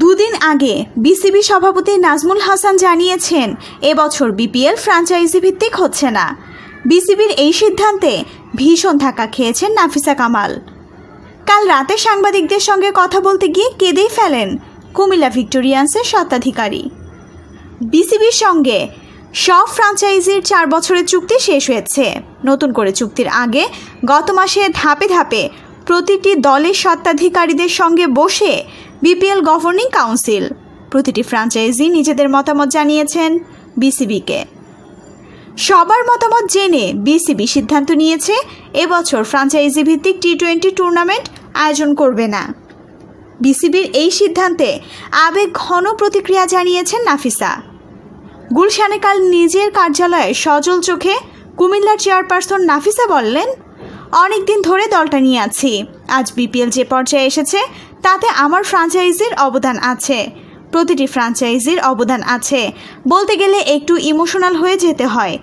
দুদিন আগে বিসিবি সভাপতি নাজমুল হাসান জানিয়েছেন এবছর বিপিএল ফ্রাঞ্চাইজি ভিত্তিক হচ্ছে না বিসিবির এই সিদ্ধান্তে ভীষণ ধাক্কা খেয়েছেন নাফিসা কামাল কাল রাতে সাংবাদিকদের সঙ্গে কথা বলতে গিয়ে কেঁদেই ফেলেন কুমিল্লা ভিক্টোরিয়ান্সের স্বত্বাধিকারী বিসিবির সঙ্গে সব ফ্রাঞ্চাইজির চার বছরের চুক্তি শেষ হয়েছে নতুন করে চুক্তির আগে গত মাসে ধাপে ধাপে প্রতিটি দলের স্বত্বাধিকারীদের সঙ্গে বসে বিপিএল গভর্নিং কাউন্সিল প্রতিটি ফ্র্যাঞ্চাইজি নিজেদের মতামত জানিয়েছেন বিসিবিকে সবার মতামত জেনে বিসিবি সিদ্ধান্ত নিয়েছে এবছর ফ্রাঞ্চাইজি ভিত্তিক টি টোয়েন্টি টুর্নামেন্ট আয়োজন করবে না বিসিবির এই সিদ্ধান্তে আবেগ ঘন প্রতিক্রিয়া জানিয়েছেন নাফিসা গুলশানে কাল নিজের কার্যালয়ে সজল চোখে কুমিল্লার চেয়ারপারসন নাফিসা বললেন অনেক দিন ধরে দলটা নিয়ে আছি আজ বিপিএল যে পর্যায়ে এসেছে তাতে আমার ফ্রাঞ্চাইজির অবদান আছে প্রতিটি ফ্রাঞ্চাইজির অবদান আছে বলতে গেলে একটু ইমোশনাল হয়ে যেতে হয়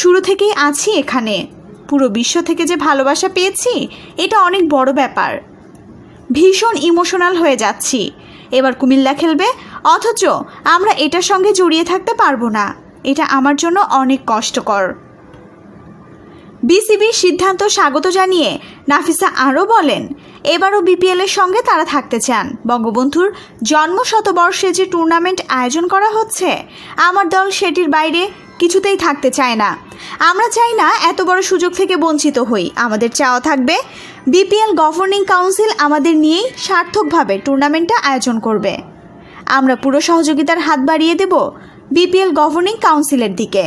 শুরু থেকেই আছি এখানে পুরো বিশ্ব থেকে যে ভালোবাসা পেয়েছি এটা অনেক বড় ব্যাপার ভীষণ ইমোশনাল হয়ে যাচ্ছি এবার কুমিল্লা খেলবে অথচ আমরা এটার সঙ্গে জড়িয়ে থাকতে পারবো না এটা আমার জন্য অনেক কষ্টকর বিসিবির সিদ্ধান্ত স্বাগত জানিয়ে নাফিসা আরও বলেন এবারও বিপিএলের সঙ্গে তারা থাকতে চান বঙ্গবন্ধুর জন্ম শতবর্ষে যে টুর্নামেন্ট আয়োজন করা হচ্ছে আমার দল সেটির বাইরে কিছুতেই থাকতে চায় না আমরা চাই না এত বড় সুযোগ থেকে বঞ্চিত হই আমাদের চাওয়া থাকবে বিপিএল গভর্নিং কাউন্সিল আমাদের নিয়েই সার্থকভাবে টুর্নামেন্টটা আয়োজন করবে আমরা পুরো সহযোগিতার হাত বাড়িয়ে দেব বিপিএল গভর্নিং কাউন্সিলের দিকে